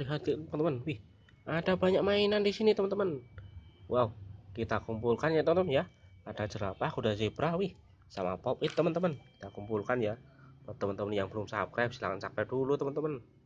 lihat teman-teman wih ada banyak mainan di sini teman-teman wow kita kumpulkan ya teman-teman ya ada jerapah kuda zebra wih sama pop it teman-teman kita kumpulkan ya buat teman-teman yang belum subscribe silahkan subscribe dulu teman-teman